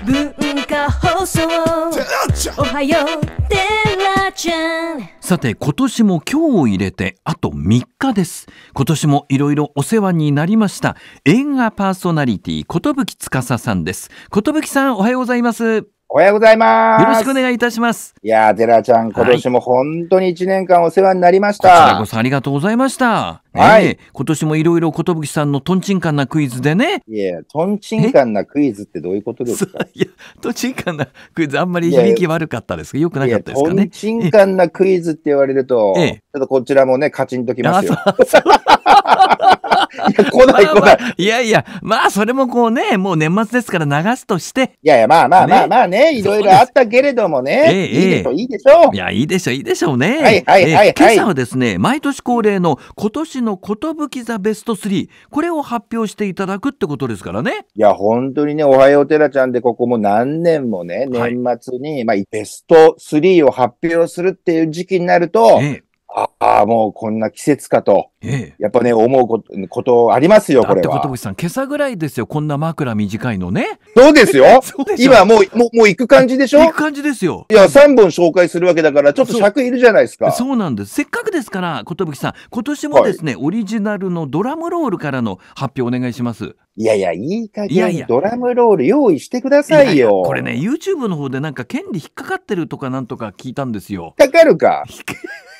文化放送おはようテラちゃんさて今年も今日を入れてあと3日です今年もいろいろお世話になりました映画パーソナリティことぶ寿司司さんです寿さんおはようございますおはようございます。よろしくお願いいたします。いやー、寺ちゃん、今年も本当に1年間お世話になりました。はい、こちらこそありがとうございました。はい。今年もいろいろ寿さんのとんちんかんなクイズでね。いや、とんちんかんなクイズってどういうことですか いや、とンちんかんなクイズ、あんまり響き悪かったですよくなかったですかね。トンちんかんなクイズって言われると、ちょっとこちらもね、カチンときますよ。来ない来ない。いやいや、まあ、それもこうね、もう年末ですから流すとして。いやいや、まあまあまあまあね、いろいろあったけれどもね。いいでしょ、いいでしょう。いや、いいでしょ、う、いいでしょうね。はいはいはい。今朝はですね、毎年恒例の今年の寿座ベスト3、これを発表していただくってことですからね。いや、本当にね、おはようテラちゃんでここも何年もね、年末に、まあ、ベスト3を発表するっていう時期になると、ええああ、もうこんな季節かと、ええ、やっぱね、思うことことありますよ、これは。だって、さん、今朝ぐらいですよ、こんな枕短いのね。そうですよ。今もう、もう、もう行く感じでしょ行く感じですよ。いや、3本紹介するわけだから、ちょっと尺いるじゃないですか。そうなんです。せっかくですから、寿さん、今年もですね、はい、オリジナルのドラムロールからの発表お願いします。いやいや、いい加減いやいやドラムロール用意してくださいよ。いやいやこれね、YouTube の方でなんか権利引っかかってるとかなんとか聞いたんですよ。引っかかるか。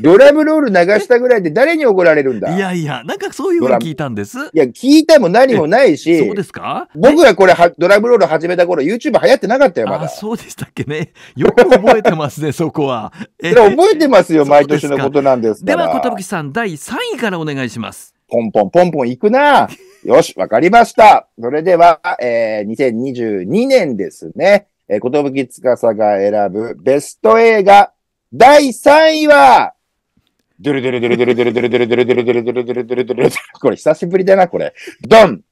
ドラムロール流したぐらいで誰に怒られるんだいやいや、なんかそういうの聞いたんです。いや、聞いたも何もないし。そうですか僕がこれは、ドラムロール始めた頃、YouTube 流行ってなかったよ、まだ。あ、そうでしたっけね。よく覚えてますね、そこは。え覚えてますよ、毎年のことなんですから。では、小田さん、第3位からお願いします。ポンポン、ポンポンいくなよし、わかりました。それでは、えー、2022年ですね、えー、ことぶきつかさが選ぶベスト映画第3位は、ドゥルドゥルドゥルドゥルドゥルドゥルドゥルドゥルドゥルドゥルドゥルドゥルドゥルドゥルこれ久しぶりだな、これ。ドン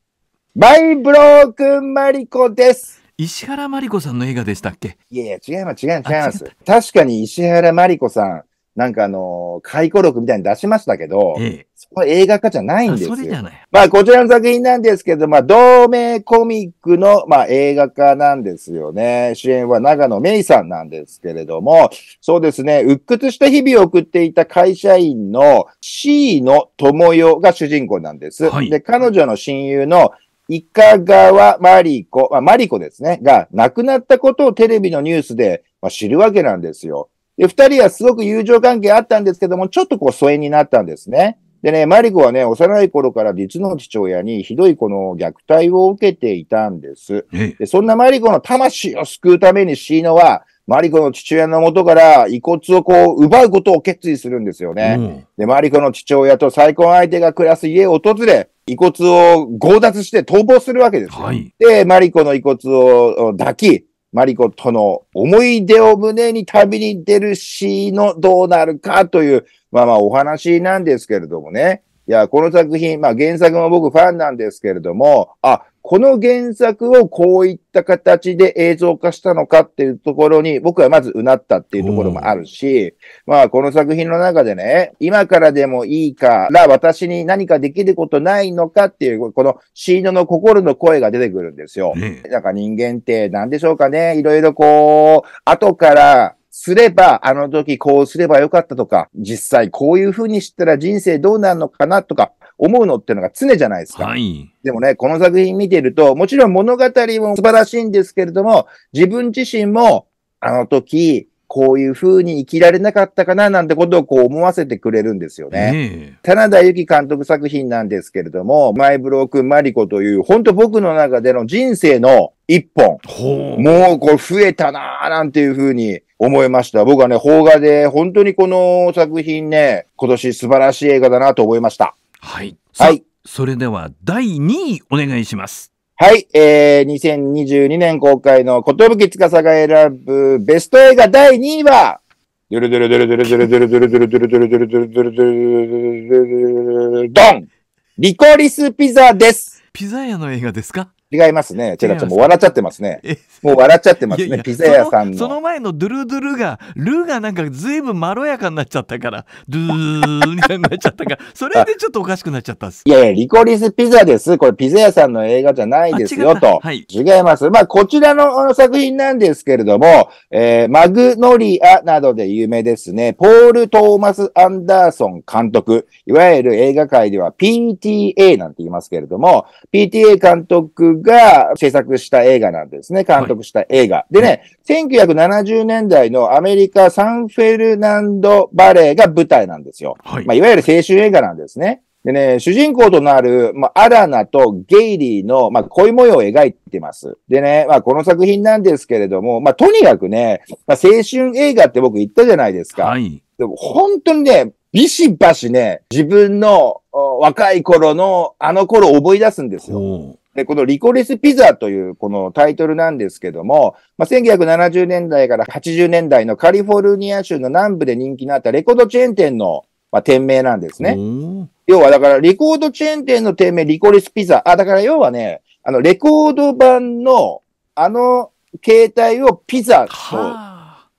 マイブロークンマリコです石原マリコさんの映画でしたっけいやいや、違います、違います、違います。確かに石原マリコさん、なんかあのー、回顧録みたいに出しましたけど、ええ、そこは映画化じゃないんですよ。それじゃないまあ、こちらの作品なんですけど、まあ、同名コミックの、まあ、映画化なんですよね。主演は長野芽衣さんなんですけれども、そうですね、鬱屈した日々を送っていた会社員の C の友よが主人公なんです。はい、で、彼女の親友のいかがわまりこ、ままりこですね、が亡くなったことをテレビのニュースで、まあ、知るわけなんですよ。で、二人はすごく友情関係あったんですけども、ちょっとこう疎遠になったんですね。でね、マリコはね、幼い頃から実の父親にひどいこの虐待を受けていたんです。でそんなマリコの魂を救うためにシーノは、マリコの父親の元から遺骨をこう奪うことを決意するんですよね。うん、で、マリコの父親と再婚相手が暮らす家を訪れ、遺骨を強奪して逃亡するわけですはい、で、マリコの遺骨を抱き、マリコとの思い出を胸に旅に出るしのどうなるかという、まあまあお話なんですけれどもね。いや、この作品、まあ原作も僕ファンなんですけれども、あ、この原作をこういった形で映像化したのかっていうところに、僕はまずうなったっていうところもあるし、まあこの作品の中でね、今からでもいいから私に何かできることないのかっていう、このシーノの心の声が出てくるんですよ。うなんか人間って何でしょうかね、いろいろこう、後からすれば、あの時こうすればよかったとか、実際こういうふうにしたら人生どうなるのかなとか、思うのっていうのが常じゃないですか。はい。でもね、この作品見てると、もちろん物語も素晴らしいんですけれども、自分自身も、あの時、こういう風に生きられなかったかななんてことをこう思わせてくれるんですよね。棚田中幸監督作品なんですけれども、マイブロー君マリコという、本当僕の中での人生の一本。うもうこれ増えたなーなんていう風に思いました。僕はね、邦画で本当にこの作品ね、今年素晴らしい映画だなと思いました。はい。はい。それでは第2位お願いします。はい、えー、2022年公開のことぶきつかさが選ぶベスト映画第2位は、ドゥルドゥルドゥルドゥルドゥルドゥルドゥルドゥルドゥルドゥルドゥルドゥルドゥルドゥルドゥルドゥルドゥルドンリコリスピザです。ピザ屋の映画ですか違いますね。違ェダちもうも笑っちゃってますね。もう笑っちゃってますね。いやいやピザ屋さんのその前のドゥルドゥルが、ルがなんかずいぶんまろやかになっちゃったから、ドゥーになっちゃったから、それでちょっとおかしくなっちゃったんです。いやいや、リコリスピザです。これピザ屋さんの映画じゃないですよと。はい、違います。まあ、こちらの作品なんですけれども、えー、マグノリアなどで有名ですね。ポール・トーマス・アンダーソン監督。いわゆる映画界では PTA なんて言いますけれども、PTA 監督が制作した映画なんですね。監督した映画。はい、でね、1970年代のアメリカサンフェルナンドバレーが舞台なんですよ。はい。まあ、いわゆる青春映画なんですね。でね、主人公となる、まあ、アラナとゲイリーの、まあ、恋模様を描いてます。でね、まあ、この作品なんですけれども、まあ、とにかくね、まあ、青春映画って僕言ったじゃないですか。はい。でも、本当にね、ビシバシね、自分の若い頃のあの頃を思い出すんですよ。で、このリコリスピザというこのタイトルなんですけども、まあ、1970年代から80年代のカリフォルニア州の南部で人気のあったレコードチェーン店の、まあ、店名なんですね。要はだから、レコードチェーン店の店名、リコリスピザ。あ、だから要はね、あの、レコード版の、あの、携帯をピザと言っ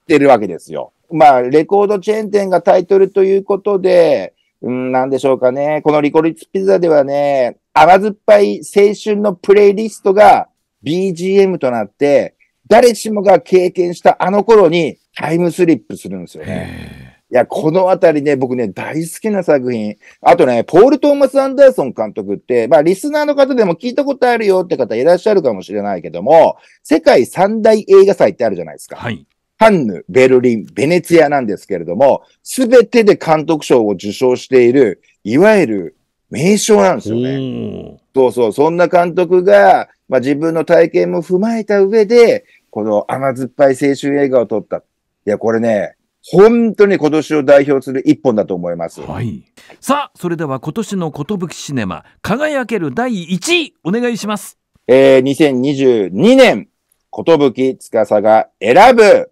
てるわけですよ。まあ、レコードチェーン店がタイトルということで、うん、なんでしょうかね。このリコリッツピザではね、甘酸っぱい青春のプレイリストが BGM となって、誰しもが経験したあの頃にタイムスリップするんですよね。いや、このあたりね、僕ね、大好きな作品。あとね、ポール・トーマス・アンダーソン監督って、まあ、リスナーの方でも聞いたことあるよって方いらっしゃるかもしれないけども、世界三大映画祭ってあるじゃないですか。はい。カンヌ、ベルリン、ベネツィアなんですけれども、すべてで監督賞を受賞している、いわゆる名称なんですよね。そうそう、そんな監督が、まあ、自分の体験も踏まえた上で、この甘酸っぱい青春映画を撮った。いや、これね、本当に今年を代表する一本だと思います。はい。さあ、それでは今年のきシネマ、輝ける第1位、お願いします。えー、2022年、つか司が選ぶ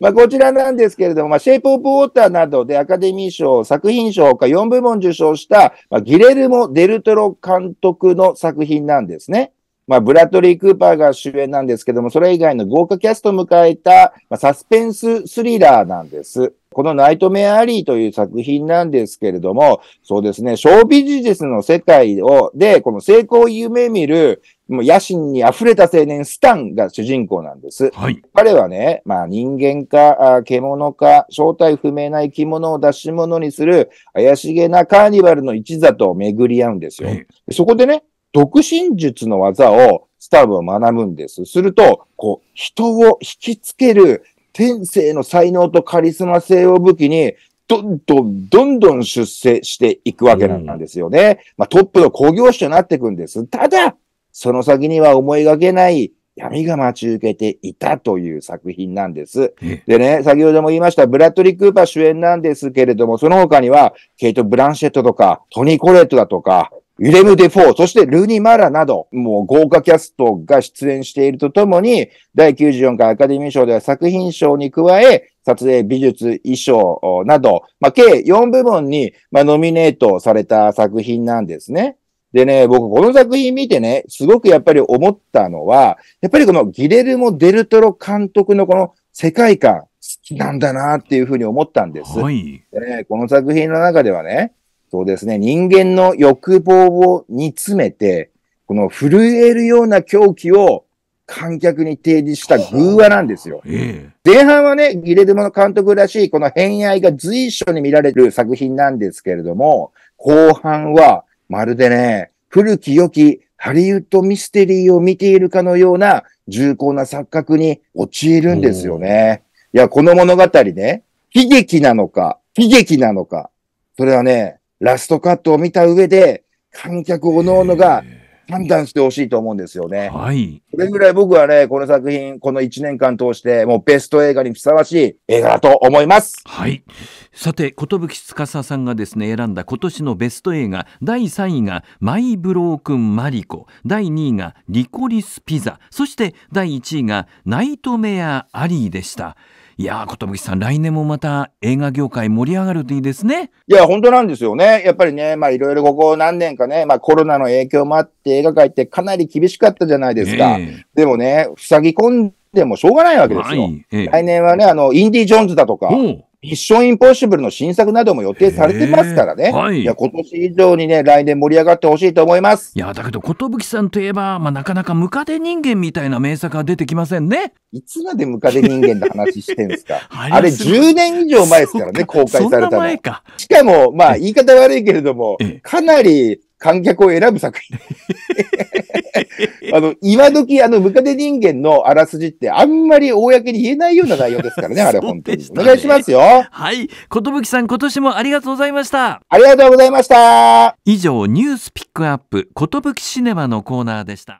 まあ、こちらなんですけれども、まあ、シェイプ・オブ・ウォーターなどでアカデミー賞、作品賞ほか4部門受賞した、まあ、ギレルモ・デルトロ監督の作品なんですね。まあ、ブラッドリー・クーパーが主演なんですけども、それ以外の豪華キャストを迎えた、まあ、サスペンススリラーなんです。このナイトメアアリーという作品なんですけれども、そうですね、ショービジネスの世界を、で、この成功を夢見る、もう野心に溢れた青年スタンが主人公なんです。はい、彼はね、まあ人間か、獣か、正体不明な生き物を出し物にする怪しげなカーニバルの一座と巡り合うんですよ。はい、そこでね、独身術の技をスターブは学ぶんです。すると、こう、人を引きつける天性の才能とカリスマ性を武器に、どんどん、どんどん出世していくわけなんですよね。うん、まあトップの工業士となっていくんです。ただ、その先には思いがけない闇が待ち受けていたという作品なんです。でね、先ほども言いました、ブラッドリー・クーパー主演なんですけれども、その他には、ケイト・ブランシェットとか、トニー・コレットだとか、ユレム・デ・フォー、そしてルーニ・マラなど、もう豪華キャストが出演しているとともに、第94回アカデミー賞では作品賞に加え、撮影、美術、衣装など、まあ、計4部門に、まあ、ノミネートされた作品なんですね。でね、僕この作品見てね、すごくやっぱり思ったのは、やっぱりこのギレルモ・デルトロ監督のこの世界観、好きなんだなっていうふうに思ったんです。はい、でね、この作品の中ではね、そうですね、人間の欲望を煮詰めて、この震えるような狂気を観客に提示した偶話なんですよ。ええ、前半はね、ギレルモの監督らしい、この偏愛が随所に見られる作品なんですけれども、後半は、まるでね、古き良きハリウッドミステリーを見ているかのような重厚な錯覚に陥るんですよね。いや、この物語ね、悲劇なのか、悲劇なのか、それはね、ラストカットを見た上で、観客おのおのが判断してほしいと思うんですよね。はい。それぐらい僕はね、この作品、この1年間通して、もうベスト映画にふさわしい映画だと思います。はい。さて、寿司さんがですね、選んだ今年のベスト映画、第3位がマイ・ブロークン・マリコ、第2位がリコリス・ピザ、そして第1位がナイトメア・アリーでした。いやー、寿さん、来年もまた映画業界盛り上がるといいですね。いや、本当なんですよね。やっぱりね、まあいろいろここ何年かね、まあコロナの影響もあって映画界ってかなり厳しかったじゃないですか。えー、でもね、塞ぎ込んでもしょうがないわけですよ。はいえー、来年はね、あの、インディ・ジョーンズだとか、ミッションインポッシブルの新作なども予定されてますからね。はい。いや、今年以上にね、来年盛り上がってほしいと思います。いや、だけど、寿さんといえば、まあ、なかなかムカデ人間みたいな名作は出てきませんね。いつまでムカデ人間の話してんですか あれ10年以上前ですからね、公開されたの。しかも、まあ、言い方悪いけれども、かなり観客を選ぶ作品あの、今時、あの、ムカデ人間のあらすじってあんまり公に言えないような内容ですからね、あれ、本当に、ね。お願いしますよ。はい。ことぶきさん、今年もありがとうございました。ありがとうございました。以上、ニュースピックアップ、ことぶきシネマのコーナーでした。